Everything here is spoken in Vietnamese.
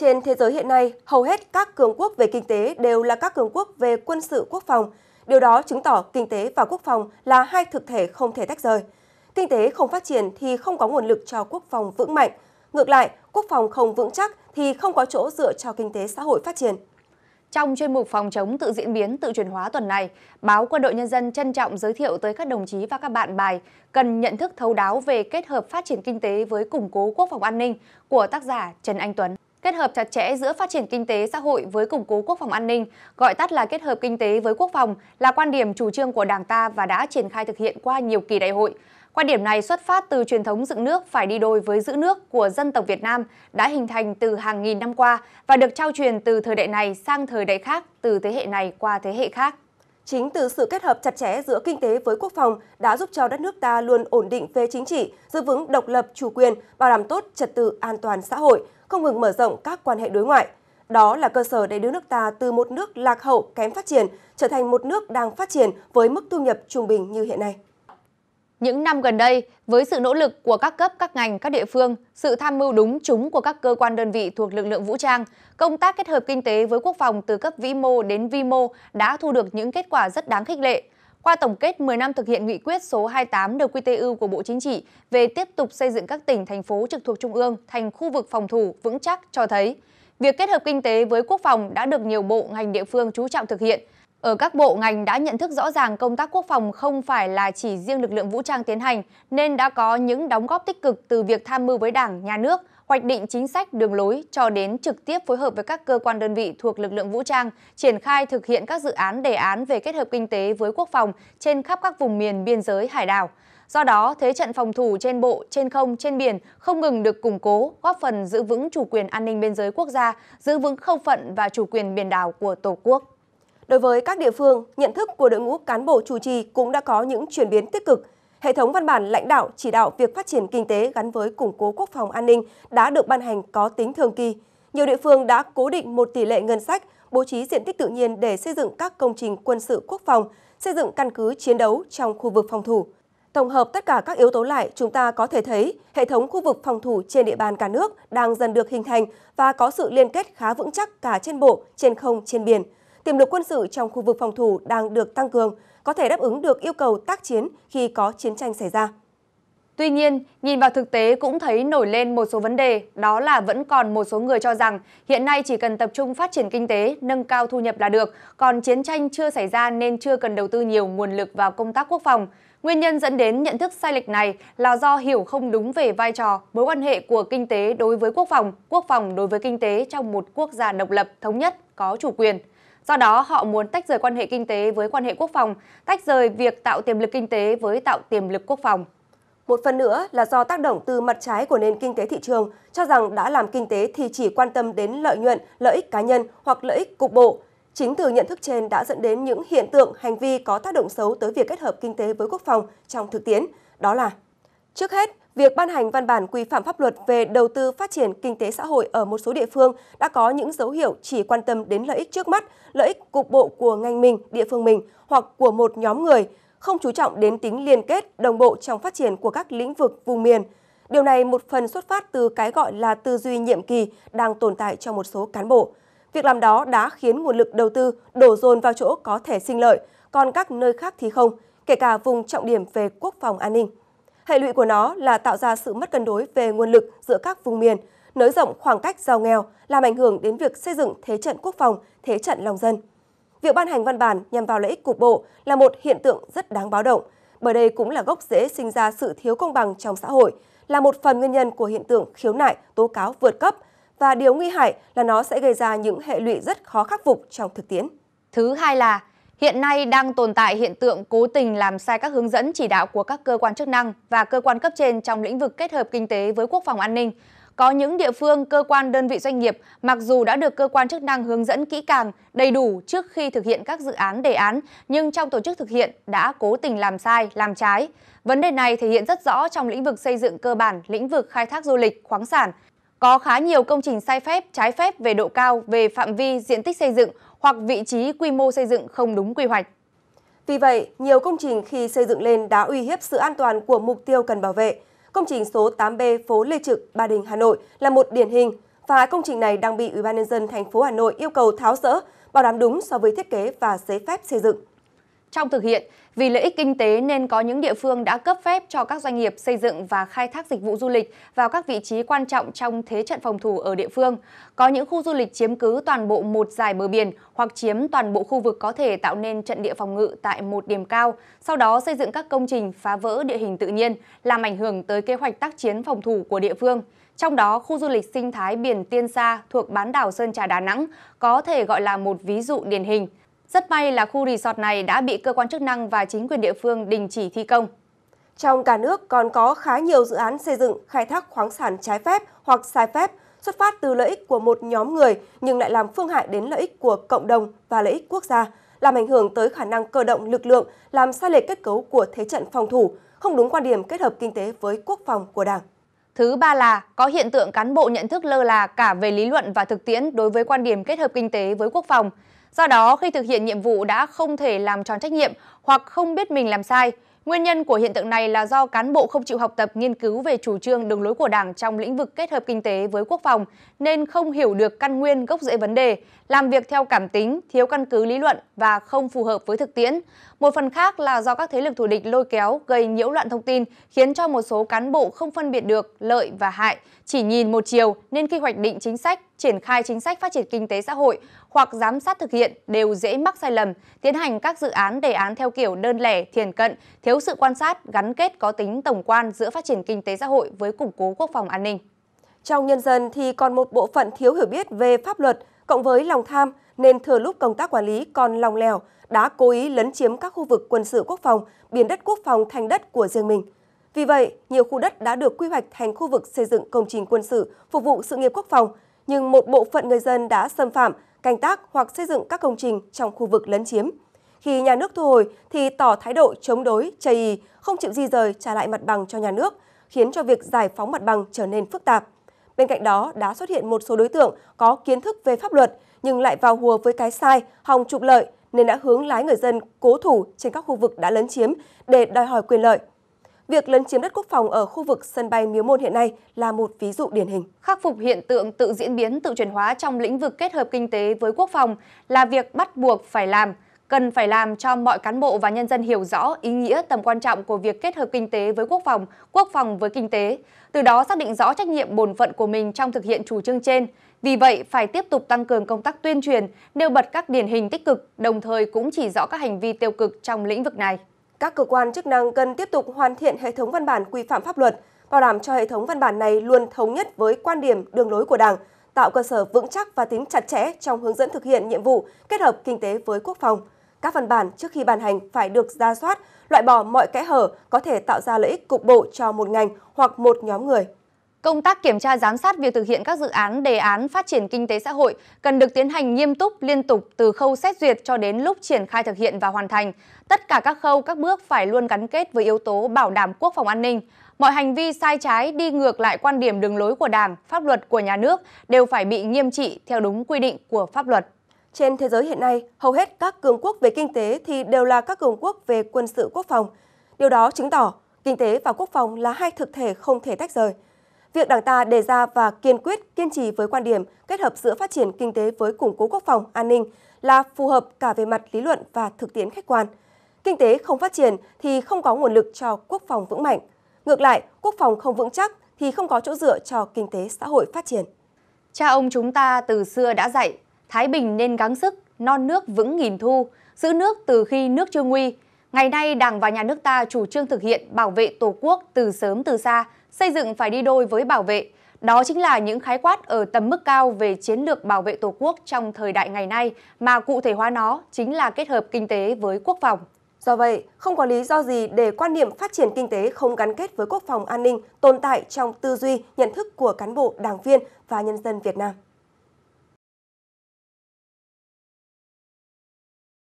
Trên thế giới hiện nay, hầu hết các cường quốc về kinh tế đều là các cường quốc về quân sự quốc phòng. Điều đó chứng tỏ kinh tế và quốc phòng là hai thực thể không thể tách rời. Kinh tế không phát triển thì không có nguồn lực cho quốc phòng vững mạnh. Ngược lại, quốc phòng không vững chắc thì không có chỗ dựa cho kinh tế xã hội phát triển. Trong chuyên mục phòng chống tự diễn biến, tự chuyển hóa tuần này, báo Quân đội Nhân dân trân trọng giới thiệu tới các đồng chí và các bạn bài cần nhận thức thấu đáo về kết hợp phát triển kinh tế với củng cố quốc phòng an ninh của tác giả Trần Anh Tuấn kết hợp chặt chẽ giữa phát triển kinh tế xã hội với củng cố quốc phòng an ninh, gọi tắt là kết hợp kinh tế với quốc phòng là quan điểm chủ trương của Đảng ta và đã triển khai thực hiện qua nhiều kỳ đại hội. Quan điểm này xuất phát từ truyền thống dựng nước phải đi đôi với giữ nước của dân tộc Việt Nam đã hình thành từ hàng nghìn năm qua và được trao truyền từ thời đại này sang thời đại khác, từ thế hệ này qua thế hệ khác. Chính từ sự kết hợp chặt chẽ giữa kinh tế với quốc phòng đã giúp cho đất nước ta luôn ổn định về chính trị, giữ vững độc lập chủ quyền, bảo đảm tốt trật tự an toàn xã hội, không ngừng mở rộng các quan hệ đối ngoại. Đó là cơ sở để đưa nước ta từ một nước lạc hậu kém phát triển trở thành một nước đang phát triển với mức thu nhập trung bình như hiện nay. Những năm gần đây, với sự nỗ lực của các cấp, các ngành, các địa phương, sự tham mưu đúng trúng của các cơ quan đơn vị thuộc lực lượng vũ trang, công tác kết hợp kinh tế với quốc phòng từ cấp vĩ mô đến vi mô đã thu được những kết quả rất đáng khích lệ. Qua tổng kết 10 năm thực hiện nghị quyết số 28 NQTU của Bộ Chính trị về tiếp tục xây dựng các tỉnh, thành phố trực thuộc Trung ương thành khu vực phòng thủ vững chắc cho thấy, việc kết hợp kinh tế với quốc phòng đã được nhiều bộ ngành địa phương chú trọng thực hiện – ở các bộ ngành đã nhận thức rõ ràng công tác quốc phòng không phải là chỉ riêng lực lượng vũ trang tiến hành, nên đã có những đóng góp tích cực từ việc tham mưu với Đảng, Nhà nước, hoạch định chính sách, đường lối cho đến trực tiếp phối hợp với các cơ quan đơn vị thuộc lực lượng vũ trang, triển khai thực hiện các dự án đề án về kết hợp kinh tế với quốc phòng trên khắp các vùng miền biên giới hải đảo. Do đó, thế trận phòng thủ trên bộ, trên không, trên biển không ngừng được củng cố, góp phần giữ vững chủ quyền an ninh biên giới quốc gia, giữ vững không phận và chủ quyền biển đảo của Tổ quốc. Đối với các địa phương, nhận thức của đội ngũ cán bộ chủ trì cũng đã có những chuyển biến tích cực. Hệ thống văn bản lãnh đạo chỉ đạo việc phát triển kinh tế gắn với củng cố quốc phòng an ninh đã được ban hành có tính thường kỳ. Nhiều địa phương đã cố định một tỷ lệ ngân sách, bố trí diện tích tự nhiên để xây dựng các công trình quân sự quốc phòng, xây dựng căn cứ chiến đấu trong khu vực phòng thủ. Tổng hợp tất cả các yếu tố lại, chúng ta có thể thấy hệ thống khu vực phòng thủ trên địa bàn cả nước đang dần được hình thành và có sự liên kết khá vững chắc cả trên bộ, trên không, trên biển – tiềm lực quân sự trong khu vực phòng thủ đang được tăng cường, có thể đáp ứng được yêu cầu tác chiến khi có chiến tranh xảy ra. Tuy nhiên, nhìn vào thực tế cũng thấy nổi lên một số vấn đề, đó là vẫn còn một số người cho rằng hiện nay chỉ cần tập trung phát triển kinh tế, nâng cao thu nhập là được, còn chiến tranh chưa xảy ra nên chưa cần đầu tư nhiều nguồn lực vào công tác quốc phòng. Nguyên nhân dẫn đến nhận thức sai lệch này là do hiểu không đúng về vai trò, mối quan hệ của kinh tế đối với quốc phòng, quốc phòng đối với kinh tế trong một quốc gia độc lập, thống nhất, có chủ quyền. Do đó, họ muốn tách rời quan hệ kinh tế với quan hệ quốc phòng, tách rời việc tạo tiềm lực kinh tế với tạo tiềm lực quốc phòng. Một phần nữa là do tác động từ mặt trái của nền kinh tế thị trường, cho rằng đã làm kinh tế thì chỉ quan tâm đến lợi nhuận, lợi ích cá nhân hoặc lợi ích cục bộ. Chính từ nhận thức trên đã dẫn đến những hiện tượng hành vi có tác động xấu tới việc kết hợp kinh tế với quốc phòng trong thực tiễn, đó là Trước hết, việc ban hành văn bản quy phạm pháp luật về đầu tư phát triển kinh tế xã hội ở một số địa phương đã có những dấu hiệu chỉ quan tâm đến lợi ích trước mắt, lợi ích cục bộ của ngành mình, địa phương mình hoặc của một nhóm người, không chú trọng đến tính liên kết, đồng bộ trong phát triển của các lĩnh vực vùng miền. Điều này một phần xuất phát từ cái gọi là tư duy nhiệm kỳ đang tồn tại trong một số cán bộ. Việc làm đó đã khiến nguồn lực đầu tư đổ dồn vào chỗ có thể sinh lợi, còn các nơi khác thì không, kể cả vùng trọng điểm về quốc phòng an ninh. Hệ lụy của nó là tạo ra sự mất cân đối về nguồn lực giữa các vùng miền, nới rộng khoảng cách giàu nghèo, làm ảnh hưởng đến việc xây dựng thế trận quốc phòng, thế trận lòng dân. Việc ban hành văn bản nhằm vào lợi ích cục bộ là một hiện tượng rất đáng báo động, bởi đây cũng là gốc rễ sinh ra sự thiếu công bằng trong xã hội, là một phần nguyên nhân của hiện tượng khiếu nại, tố cáo vượt cấp và điều nguy hại là nó sẽ gây ra những hệ lụy rất khó khắc phục trong thực tiễn. Thứ hai là Hiện nay đang tồn tại hiện tượng cố tình làm sai các hướng dẫn chỉ đạo của các cơ quan chức năng và cơ quan cấp trên trong lĩnh vực kết hợp kinh tế với quốc phòng an ninh. Có những địa phương, cơ quan, đơn vị doanh nghiệp mặc dù đã được cơ quan chức năng hướng dẫn kỹ càng, đầy đủ trước khi thực hiện các dự án đề án, nhưng trong tổ chức thực hiện đã cố tình làm sai, làm trái. Vấn đề này thể hiện rất rõ trong lĩnh vực xây dựng cơ bản, lĩnh vực khai thác du lịch, khoáng sản. Có khá nhiều công trình sai phép, trái phép về độ cao, về phạm vi, diện tích xây dựng hoặc vị trí quy mô xây dựng không đúng quy hoạch. Vì vậy, nhiều công trình khi xây dựng lên đã uy hiếp sự an toàn của mục tiêu cần bảo vệ. Công trình số 8B phố Lê Trực, Ba Đình, Hà Nội là một điển hình và công trình này đang bị Ủy ban nhân dân thành phố Hà Nội yêu cầu tháo rỡ, bảo đảm đúng so với thiết kế và giấy phép xây dựng. Trong thực hiện, vì lợi ích kinh tế nên có những địa phương đã cấp phép cho các doanh nghiệp xây dựng và khai thác dịch vụ du lịch vào các vị trí quan trọng trong thế trận phòng thủ ở địa phương. Có những khu du lịch chiếm cứ toàn bộ một dải bờ biển hoặc chiếm toàn bộ khu vực có thể tạo nên trận địa phòng ngự tại một điểm cao, sau đó xây dựng các công trình phá vỡ địa hình tự nhiên, làm ảnh hưởng tới kế hoạch tác chiến phòng thủ của địa phương. Trong đó, khu du lịch sinh thái biển Tiên Sa thuộc bán đảo Sơn Trà Đà Nẵng có thể gọi là một ví dụ điển hình. Rất may là khu resort này đã bị cơ quan chức năng và chính quyền địa phương đình chỉ thi công. Trong cả nước còn có khá nhiều dự án xây dựng, khai thác khoáng sản trái phép hoặc sai phép, xuất phát từ lợi ích của một nhóm người nhưng lại làm phương hại đến lợi ích của cộng đồng và lợi ích quốc gia, làm ảnh hưởng tới khả năng cơ động lực lượng, làm sai lệch kết cấu của thế trận phòng thủ, không đúng quan điểm kết hợp kinh tế với quốc phòng của Đảng. Thứ ba là có hiện tượng cán bộ nhận thức lơ là cả về lý luận và thực tiễn đối với quan điểm kết hợp kinh tế với quốc phòng. Do đó, khi thực hiện nhiệm vụ đã không thể làm tròn trách nhiệm hoặc không biết mình làm sai. Nguyên nhân của hiện tượng này là do cán bộ không chịu học tập nghiên cứu về chủ trương đường lối của Đảng trong lĩnh vực kết hợp kinh tế với quốc phòng nên không hiểu được căn nguyên gốc rễ vấn đề, làm việc theo cảm tính, thiếu căn cứ lý luận và không phù hợp với thực tiễn. Một phần khác là do các thế lực thù địch lôi kéo gây nhiễu loạn thông tin khiến cho một số cán bộ không phân biệt được lợi và hại, chỉ nhìn một chiều nên khi hoạch định chính sách, triển khai chính sách phát triển kinh tế xã hội hoặc giám sát thực hiện đều dễ mắc sai lầm, tiến hành các dự án đề án theo kiểu đơn lẻ, thiền cận, thiếu sự quan sát, gắn kết có tính tổng quan giữa phát triển kinh tế xã hội với củng cố quốc phòng an ninh. Trong nhân dân thì còn một bộ phận thiếu hiểu biết về pháp luật cộng với lòng tham nên thừa lúc công tác quản lý còn lòng lèo đã cố ý lấn chiếm các khu vực quân sự quốc phòng, biến đất quốc phòng thành đất của riêng mình – vì vậy, nhiều khu đất đã được quy hoạch thành khu vực xây dựng công trình quân sự phục vụ sự nghiệp quốc phòng, nhưng một bộ phận người dân đã xâm phạm, canh tác hoặc xây dựng các công trình trong khu vực lấn chiếm. Khi nhà nước thu hồi thì tỏ thái độ chống đối, chây ý, không chịu di rời trả lại mặt bằng cho nhà nước, khiến cho việc giải phóng mặt bằng trở nên phức tạp. Bên cạnh đó đã xuất hiện một số đối tượng có kiến thức về pháp luật nhưng lại vào hùa với cái sai, hòng trục lợi nên đã hướng lái người dân cố thủ trên các khu vực đã lấn chiếm để đòi hỏi quyền lợi. Việc lấn chiếm đất quốc phòng ở khu vực sân bay Miếu Môn hiện nay là một ví dụ điển hình. Khắc phục hiện tượng tự diễn biến, tự chuyển hóa trong lĩnh vực kết hợp kinh tế với quốc phòng là việc bắt buộc phải làm, cần phải làm cho mọi cán bộ và nhân dân hiểu rõ ý nghĩa tầm quan trọng của việc kết hợp kinh tế với quốc phòng, quốc phòng với kinh tế, từ đó xác định rõ trách nhiệm bổn phận của mình trong thực hiện chủ trương trên. Vì vậy, phải tiếp tục tăng cường công tác tuyên truyền, nêu bật các điển hình tích cực, đồng thời cũng chỉ rõ các hành vi tiêu cực trong lĩnh vực này. Các cơ quan chức năng cần tiếp tục hoàn thiện hệ thống văn bản quy phạm pháp luật, bảo đảm cho hệ thống văn bản này luôn thống nhất với quan điểm đường lối của Đảng, tạo cơ sở vững chắc và tính chặt chẽ trong hướng dẫn thực hiện nhiệm vụ kết hợp kinh tế với quốc phòng. Các văn bản trước khi ban hành phải được ra soát, loại bỏ mọi kẽ hở có thể tạo ra lợi ích cục bộ cho một ngành hoặc một nhóm người. Công tác kiểm tra giám sát việc thực hiện các dự án đề án phát triển kinh tế xã hội cần được tiến hành nghiêm túc liên tục từ khâu xét duyệt cho đến lúc triển khai thực hiện và hoàn thành. Tất cả các khâu, các bước phải luôn gắn kết với yếu tố bảo đảm quốc phòng an ninh. Mọi hành vi sai trái đi ngược lại quan điểm đường lối của Đảng, pháp luật của nhà nước đều phải bị nghiêm trị theo đúng quy định của pháp luật. Trên thế giới hiện nay, hầu hết các cường quốc về kinh tế thì đều là các cường quốc về quân sự quốc phòng. Điều đó chứng tỏ kinh tế và quốc phòng là hai thực thể không thể tách rời – Việc Đảng ta đề ra và kiên quyết kiên trì với quan điểm kết hợp giữa phát triển kinh tế với củng cố quốc phòng an ninh là phù hợp cả về mặt lý luận và thực tiễn khách quan. Kinh tế không phát triển thì không có nguồn lực cho quốc phòng vững mạnh. Ngược lại, quốc phòng không vững chắc thì không có chỗ dựa cho kinh tế xã hội phát triển. Cha ông chúng ta từ xưa đã dạy, Thái Bình nên gắng sức, non nước vững nghìn thu, giữ nước từ khi nước chưa nguy. Ngày nay, Đảng và Nhà nước ta chủ trương thực hiện bảo vệ Tổ quốc từ sớm từ xa, xây dựng phải đi đôi với bảo vệ. Đó chính là những khái quát ở tầm mức cao về chiến lược bảo vệ Tổ quốc trong thời đại ngày nay mà cụ thể hóa nó chính là kết hợp kinh tế với quốc phòng. Do vậy, không có lý do gì để quan niệm phát triển kinh tế không gắn kết với quốc phòng an ninh tồn tại trong tư duy, nhận thức của cán bộ, đảng viên và nhân dân Việt Nam.